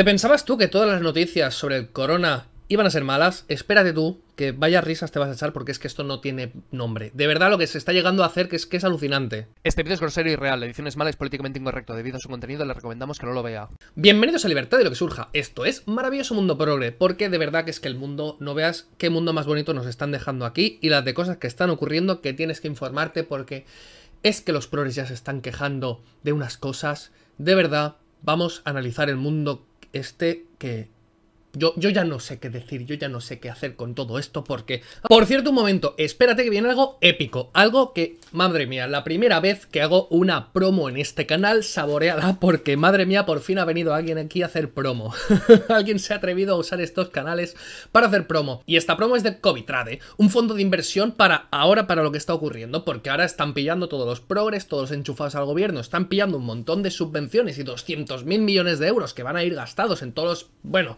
¿Te pensabas tú que todas las noticias sobre el corona iban a ser malas? Espérate tú, que vaya risas te vas a echar porque es que esto no tiene nombre. De verdad lo que se está llegando a hacer que es que es alucinante. Este vídeo es grosero y real, la edición es mala, es políticamente incorrecto. Debido a su contenido le recomendamos que no lo vea. Bienvenidos a Libertad de lo que surja. Esto es Maravilloso Mundo Progre, porque de verdad que es que el mundo, no veas qué mundo más bonito nos están dejando aquí y las de cosas que están ocurriendo que tienes que informarte porque es que los progres ya se están quejando de unas cosas. De verdad, vamos a analizar el mundo este que yo, ya no sé qué decir, yo ya no sé qué hacer con todo esto porque... Por cierto, un momento, espérate que viene algo épico, algo que, madre mía, la primera vez que hago una promo en este canal saboreada porque, madre mía, por fin ha venido alguien aquí a hacer promo. alguien se ha atrevido a usar estos canales para hacer promo. Y esta promo es de Covitrade, un fondo de inversión para ahora, para lo que está ocurriendo, porque ahora están pillando todos los progres, todos los enchufados al gobierno, están pillando un montón de subvenciones y 200.000 millones de euros que van a ir gastados en todos los... Bueno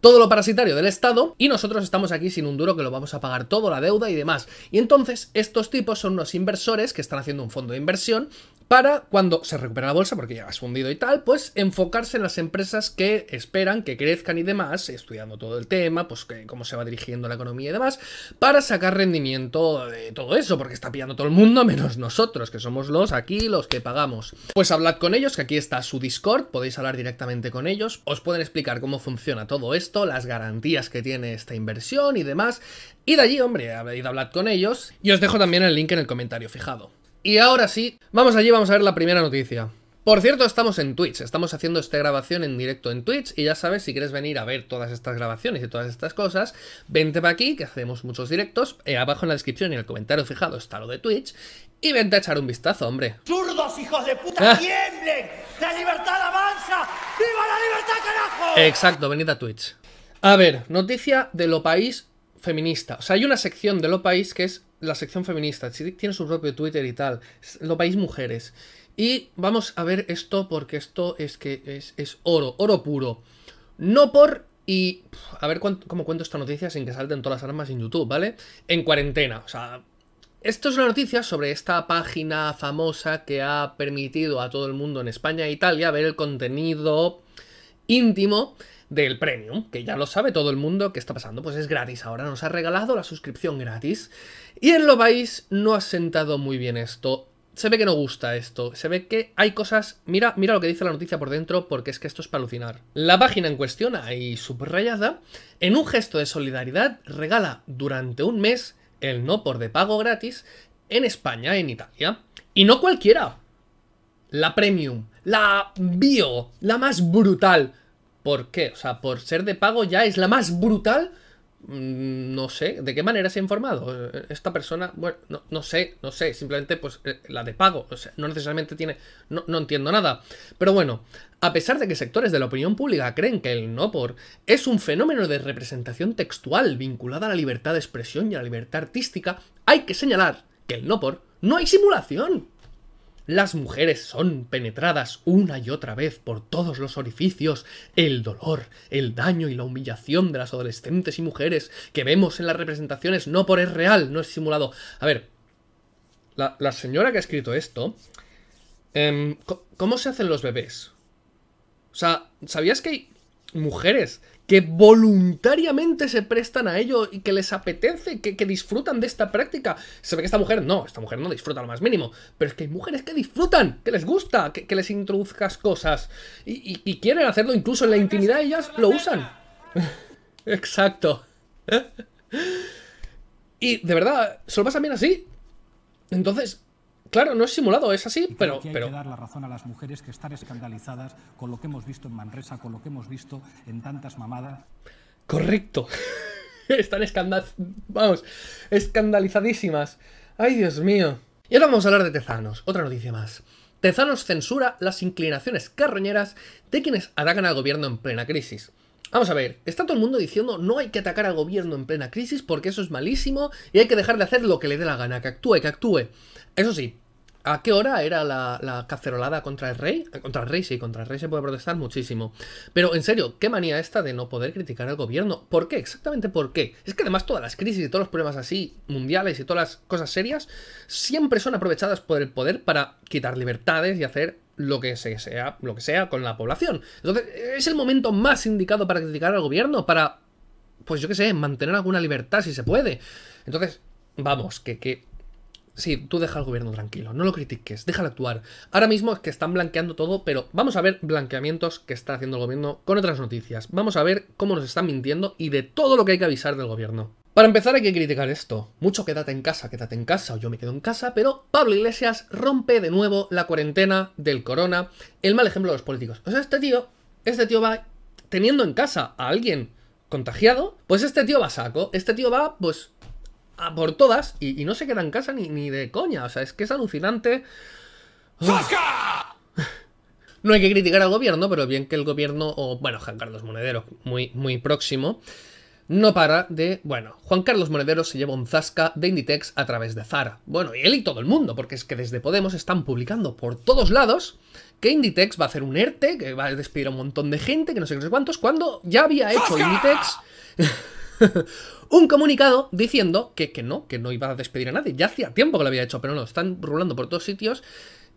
todo lo parasitario del Estado y nosotros estamos aquí sin un duro que lo vamos a pagar todo, la deuda y demás. Y entonces estos tipos son unos inversores que están haciendo un fondo de inversión para cuando se recupera la bolsa, porque ya ha fundido y tal, pues enfocarse en las empresas que esperan que crezcan y demás, estudiando todo el tema, pues que, cómo se va dirigiendo la economía y demás, para sacar rendimiento de todo eso, porque está pillando todo el mundo menos nosotros, que somos los aquí los que pagamos. Pues hablad con ellos, que aquí está su Discord, podéis hablar directamente con ellos, os pueden explicar cómo funciona todo esto las garantías que tiene esta inversión y demás. y de allí, hombre, id a hablar con ellos. Y os dejo también el link en el comentario fijado. Y ahora sí, vamos allí, vamos a ver la primera noticia. Por cierto, estamos en Twitch, estamos haciendo esta grabación en directo en Twitch y ya sabes, si quieres venir a ver todas estas grabaciones y todas estas cosas, vente para aquí, que hacemos muchos directos, eh, abajo en la descripción y en el comentario fijado está lo de Twitch, y vente a echar un vistazo, hombre. ¡Zurdos, hijos de puta, ah. ¡La libertad avanza! ¡Viva la libertad, carajo! Exacto, venid a Twitch. A ver, noticia de lo país feminista. O sea, hay una sección de lo país que es la sección feminista. Tiene su propio Twitter y tal. Lo país mujeres. Y vamos a ver esto porque esto es que es, oro, oro puro. No por y a ver cómo cuento esta noticia sin que salten todas las armas en YouTube, ¿vale? En cuarentena, o sea, esto es la noticia sobre esta página famosa que ha permitido a todo el mundo en España e Italia ver el contenido íntimo del premium, que ya lo sabe todo el mundo que está pasando, pues es gratis. Ahora nos ha regalado la suscripción gratis. Y en lo país no ha sentado muy bien esto. Se ve que no gusta esto, se ve que hay cosas... Mira, mira lo que dice la noticia por dentro, porque es que esto es para alucinar. La página en cuestión, ahí subrayada, en un gesto de solidaridad, regala durante un mes el no por de pago gratis en España, en Italia. Y no cualquiera. La premium, la bio, la más brutal. ¿Por qué? O sea, por ser de pago ya es la más brutal Mm, no sé, ¿de qué manera se ha informado? Eh, esta persona, bueno, no, sé, no sé, simplemente pues eh, la de pago, no necesariamente tiene, no, no, entiendo nada. Pero bueno, a pesar de que sectores de la opinión pública creen que el no por es un fenómeno de representación textual vinculada a la libertad de expresión y a la libertad artística, hay que señalar que el no por no hay simulación. Las mujeres son penetradas una y otra vez por todos los orificios, el dolor, el daño y la humillación de las adolescentes y mujeres que vemos en las representaciones, no por es real, no es simulado. A ver, la, señora que ha escrito esto, em, ¿cómo se hacen los bebés? O sea, ¿sabías que hay mujeres que voluntariamente se prestan a ello y que les apetece, que, disfrutan de esta práctica. Se ve que esta mujer no, esta mujer no disfruta lo más mínimo, pero es que hay mujeres que disfrutan, que les gusta, que, les introduzcas cosas y, quieren hacerlo incluso en la intimidad, ellas lo usan. Exacto. y de verdad, solo pasa bien así. Entonces, Claro, no es simulado, es así, pero... hay que dar la razón a las mujeres que están escandalizadas con lo que hemos visto en Manresa, con lo que hemos visto en tantas mamadas. Correcto. están escandal... Vamos, escandalizadísimas. Ay, Dios mío. Y ahora vamos a hablar de Tezanos, otra noticia más. Tezanos censura las inclinaciones carroñeras de quienes atacan al gobierno en plena crisis. Vamos a ver, está todo el mundo diciendo no hay que atacar al gobierno en plena crisis porque eso es malísimo y hay que dejar de hacer lo que le dé la gana, que actúe, que actúe. Eso sí, ¿A qué hora era la, cacerolada contra el rey? Eh, contra el rey, sí, contra el rey se puede protestar muchísimo. Pero en serio, qué manía esta de no poder criticar al gobierno. ¿Por qué? Exactamente por qué. Es que además todas las crisis y todos los problemas así, mundiales y todas las cosas serias, siempre son aprovechadas por el poder para quitar libertades y hacer lo que sea, lo que sea con la población. Entonces, es el momento más indicado para criticar al gobierno, para, pues yo qué sé, mantener alguna libertad si se puede. Entonces, vamos, que, que Sí, tú deja al gobierno tranquilo, no lo critiques, déjalo actuar. Ahora mismo es que están blanqueando todo, pero vamos a ver blanqueamientos que está haciendo el gobierno con otras noticias. Vamos a ver cómo nos están mintiendo y de todo lo que hay que avisar del gobierno. Para empezar hay que criticar esto. Mucho quédate en casa, quédate en casa, o yo me quedo en casa, pero Pablo Iglesias rompe de nuevo la cuarentena del corona, el mal ejemplo de los políticos. O sea, este tío, este tío va teniendo en casa a alguien contagiado, pues este tío va saco, este tío va, pues, a por todas y, no se queda en casa ni, de coña. O sea, es que es alucinante. no hay que criticar al gobierno, pero bien que el gobierno, o bueno, Juan Carlos Monedero, muy, muy próximo, no para de, bueno, Juan Carlos Monedero se lleva un zasca de Inditex a través de Zara. Bueno, y él y todo el mundo, porque es que desde Podemos están publicando por todos lados que Inditex va a hacer un ERTE, que va a despedir a un montón de gente, que no sé qué, no sé cuántos, cuando ya había hecho Inditex un comunicado diciendo que, que no, que no iba a despedir a nadie. Ya hacía tiempo que lo había hecho, pero no, están rulando por todos sitios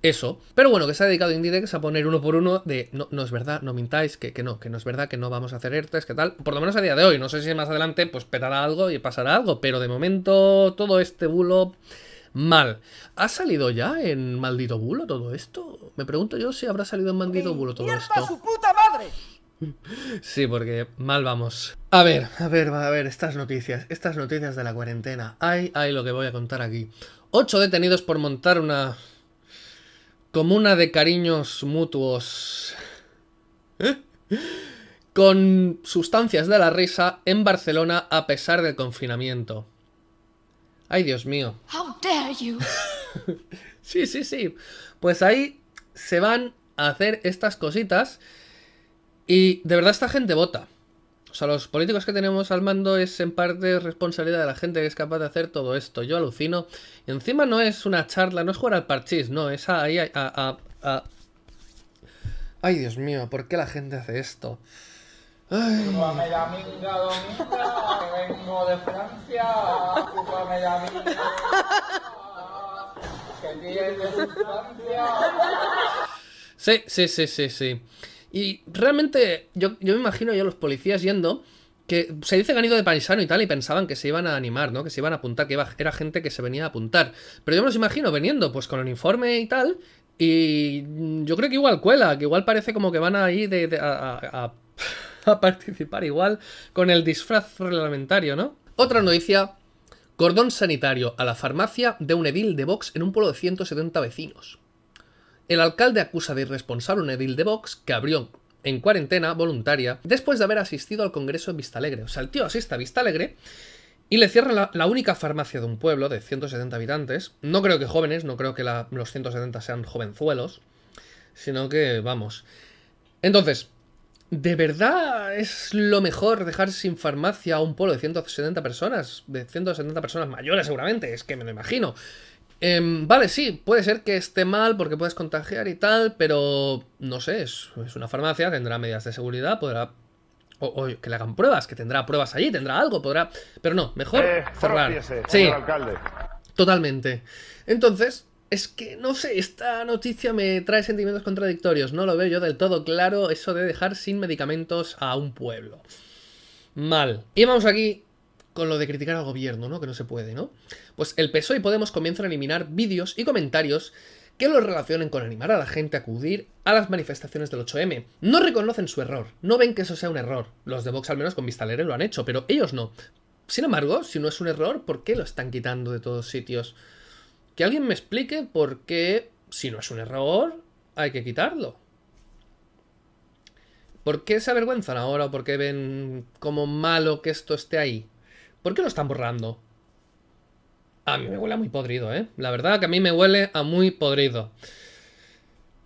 eso. Pero bueno, que se ha dedicado Inditex a poner uno por uno de no, no es verdad, no mintáis, que, que, no, que no es verdad, que no vamos a hacer ERTES, que tal. Por lo menos a día de hoy, no sé si más adelante pues petará algo y pasará algo, pero de momento todo este bulo mal. ¿Ha salido ya en Maldito Bulo todo esto? Me pregunto yo si habrá salido en Maldito Bulo todo esto. su puta madre! Sí, porque mal vamos. A ver, a ver, a ver, estas noticias, estas noticias de la cuarentena. Hay, hay lo que voy a contar aquí. Ocho detenidos por montar una comuna de cariños mutuos ¿eh? con sustancias de la risa en Barcelona a pesar del confinamiento. Ay, Dios mío. How dare you? sí, sí, sí. Pues ahí se van a hacer estas cositas y de verdad esta gente vota. O sea, los políticos que tenemos al mando es en parte responsabilidad de la gente que es capaz de hacer todo esto. Yo alucino. Y encima no es una charla, no es jugar al parchís, no, es ahí a, Ay, Dios mío, ¿por qué la gente hace esto? Ay. Sí, sí, sí, sí, sí. Y realmente yo, me imagino ya los policías yendo, que se dice que han ido de paisano y tal, y pensaban que se iban a animar, ¿no? Que se iban a apuntar, que era gente que se venía a apuntar. Pero yo me los imagino veniendo pues con el informe y tal, y yo creo que igual cuela, que igual parece como que van ahí a, a, a participar igual con el disfraz reglamentario, ¿no? Otra noticia Cordón sanitario a la farmacia de un edil de Vox en un pueblo de 170 vecinos. El alcalde acusa de irresponsable un edil de Vox que abrió en cuarentena voluntaria después de haber asistido al congreso en Vistalegre. O sea, el tío asiste a Vistalegre y le cierra la, única farmacia de un pueblo de 170 habitantes. No creo que jóvenes, no creo que los 170 sean jovenzuelos, sino que, vamos. Entonces, ¿de verdad es lo mejor dejar sin farmacia a un pueblo de 170 personas? De 170 personas mayores seguramente, es que me lo imagino. Em, vale, sí, puede ser que esté mal porque puedes contagiar y tal, pero no sé, es, una farmacia, tendrá medidas de seguridad, podrá... O, que le hagan pruebas, que tendrá pruebas allí, tendrá algo, podrá... Pero no, mejor eh, cerrar. sí, alcalde. totalmente. Entonces, es que no sé, esta noticia me trae sentimientos contradictorios, no lo veo yo del todo claro eso de dejar sin medicamentos a un pueblo. Mal. Y vamos aquí con lo de criticar al gobierno, ¿no? Que no se puede, ¿no? Pues el PSOE y Podemos comienzan a eliminar vídeos y comentarios que los relacionen con animar a la gente a acudir a las manifestaciones del 8M. No reconocen su error, no ven que eso sea un error. Los de Vox al menos con Vistalere lo han hecho, pero ellos no. Sin embargo, si no es un error, ¿por qué lo están quitando de todos sitios? Que alguien me explique por qué, si no es un error, hay que quitarlo. ¿Por qué se avergüenzan ahora? ¿Por qué ven como malo que esto esté ahí? ¿Por qué lo están borrando? A mí me huele a muy podrido, ¿eh? La verdad que a mí me huele a muy podrido.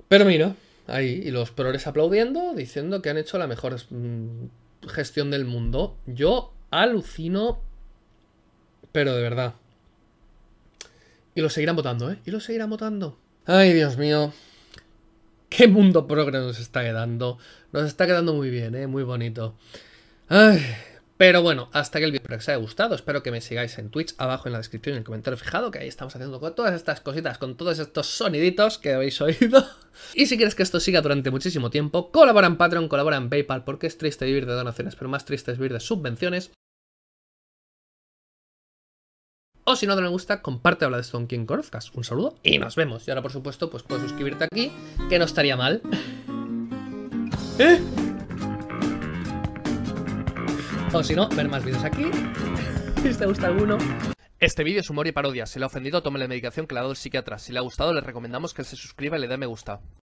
Pero mira, ahí, y los progres aplaudiendo, diciendo que han hecho la mejor mm, gestión del mundo. Yo alucino, pero de verdad. Y lo seguirán votando, ¿eh? Y lo seguirán votando. Ay, Dios mío. Qué mundo progre nos está quedando. Nos está quedando muy bien, ¿eh? Muy bonito. Ay. Pero bueno, hasta que el vídeo os haya gustado, espero que me sigáis en Twitch, abajo en la descripción y en el comentario fijado, que ahí estamos haciendo con todas estas cositas, con todos estos soniditos que habéis oído. Y si quieres que esto siga durante muchísimo tiempo, colabora en Patreon, colabora en Paypal, porque es triste vivir de donaciones, pero más triste es vivir de subvenciones. O si no te me gusta, comparte, habla de esto con quien conozcas. Un saludo y nos vemos. Y ahora, por supuesto, pues puedes suscribirte aquí, que no estaría mal. ¿Eh? O si no, ver más vídeos aquí. si te gusta alguno. Este vídeo es humor y parodia. Si le ha ofendido, tome la medicación que le ha dado el psiquiatra. Si le ha gustado, le recomendamos que se suscriba y le dé me gusta.